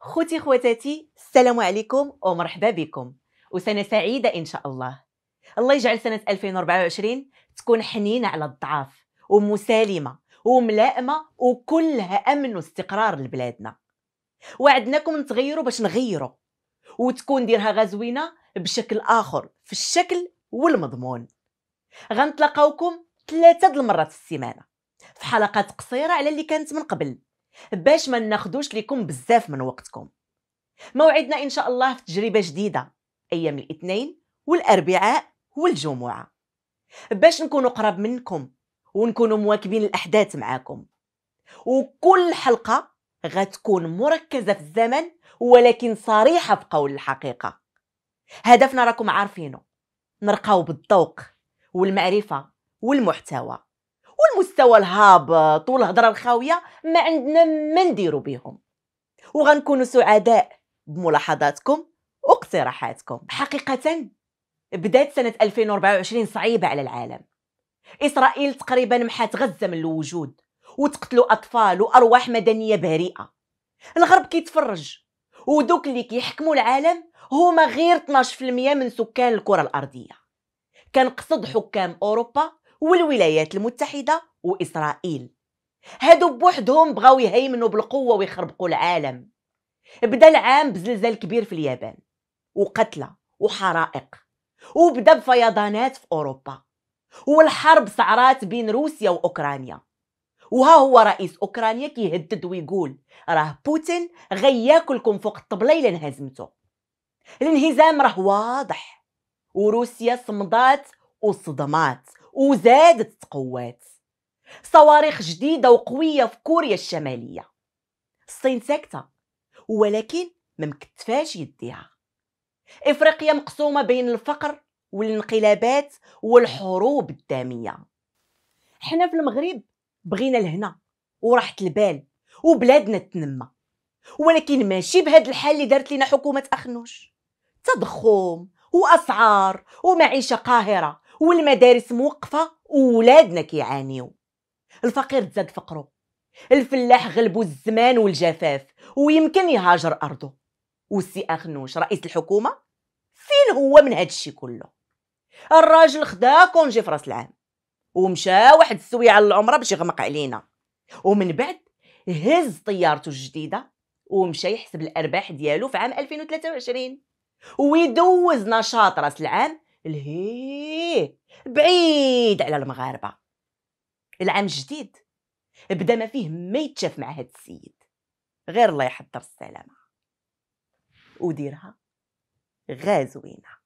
خوتي خواتاتي السلام عليكم ومرحبا بكم وسنة سعيدة إن شاء الله الله يجعل سنة 2024 تكون حنينة على الضعاف ومسالمة وملائمة وكلها أمن واستقرار لبلادنا وعدناكم نتغيروا باش نغيروا وتكون ديرها غزوينة بشكل آخر في الشكل والمضمون غنتلاقاوكم ثلاثه د المرات في السيمانه في حلقات قصيره على اللي كانت من قبل باش ما ناخدوش لكم بزاف من وقتكم موعدنا ان شاء الله في تجربه جديده ايام الاثنين والاربعاء والجمعه باش نكونوا قرب منكم ونكونوا مواكبين الاحداث معاكم وكل حلقه غتكون مركزه في الزمن ولكن صريحه في قول الحقيقه هدفنا راكم عارفينه نرقاو بالذوق والمعرفه والمحتوى والمستوى الهابط والهضره الخاويه ما عندنا ما نديرو بهم وغنكونوا سعداء بملاحظاتكم واقتراحاتكم حقيقه بدات سنه 2024 صعيبه على العالم اسرائيل تقريبا محات غزه من الوجود وتقتلوا اطفال وارواح مدنيه بريئه الغرب كيتفرج ودوك اللي كيحكموا العالم هما غير 12% من سكان الكره الارضيه كان قصد حكام اوروبا والولايات المتحده واسرائيل هادو بوحدهم بغاو يهيمنوا بالقوه ويخربقوا العالم بدا العام بزلزال كبير في اليابان وقتلة وحرائق وبدا بفيضانات في اوروبا والحرب صعرات بين روسيا واوكرانيا وها هو رئيس اوكرانيا كيهدد ويقول راه بوتين غياكلكم فوق الطبله الا انهزمتو الانهزام راه واضح وروسيا صمدات وصدمات وزادت تقوات صواريخ جديدة وقوية في كوريا الشمالية الصين ساكتة ولكن ما مكتفاش يديها افريقيا مقسومة بين الفقر والانقلابات والحروب الدامية حنا في المغرب بغينا لهنا وراحة البال وبلادنا تنمى ولكن ماشي بهذا الحال اللي دارت لنا حكومة أخنوش تضخم واسعار ومعيشه قاهره والمدارس موقفه وولادنا كيعانيو الفقير تزاد فقره الفلاح غلبو الزمان والجفاف ويمكن يهاجر ارضه والسي اخنوش رئيس الحكومه فين هو من هاد الشي كله الراجل خدا كونجي فراس العام ومشى واحد على العمرة باش يغمق علينا ومن بعد هز طيارته الجديده ومشى يحسب الارباح ديالو في عام 2023 ويدوز نشاط راس العام لهيه بعيد على المغاربة العام الجديد بدا ما فيه ما يتشاف مع هاد السيد غير الله يحضر السلامة وديرها غازوينة